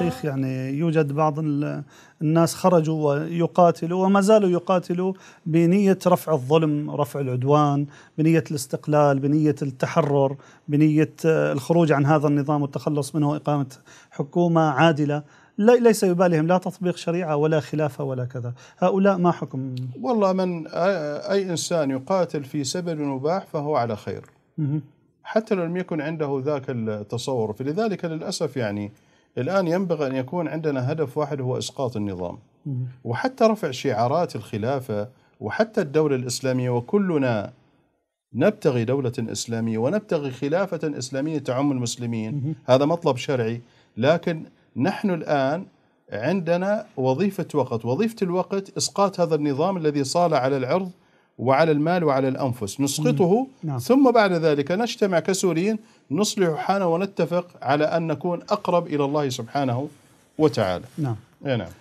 الشيخ يعني يوجد بعض الناس خرجوا ويقاتلوا وما زالوا يقاتلوا بنية رفع الظلم رفع العدوان بنية الاستقلال بنية التحرر بنية الخروج عن هذا النظام والتخلص منه وإقامة حكومة عادلة ليس يباليهم لا تطبيق شريعة ولا خلافة ولا كذا هؤلاء ما حكم والله من أي إنسان يقاتل في سبب مباح فهو على خير حتى لو لم يكن عنده ذاك التصور فلذلك للأسف يعني الآن ينبغي أن يكون عندنا هدف واحد هو إسقاط النظام وحتى رفع شعارات الخلافة وحتى الدولة الإسلامية وكلنا نبتغي دولة إسلامية ونبتغي خلافة إسلامية تعم المسلمين هذا مطلب شرعي لكن نحن الآن عندنا وظيفة وقت وظيفة الوقت إسقاط هذا النظام الذي صال على العرض وعلى المال وعلى الأنفس نسقطه نعم. ثم بعد ذلك نجتمع كسوريين نصلح حالنا ونتفق على أن نكون أقرب إلى الله سبحانه وتعالى نعم إيه، نعم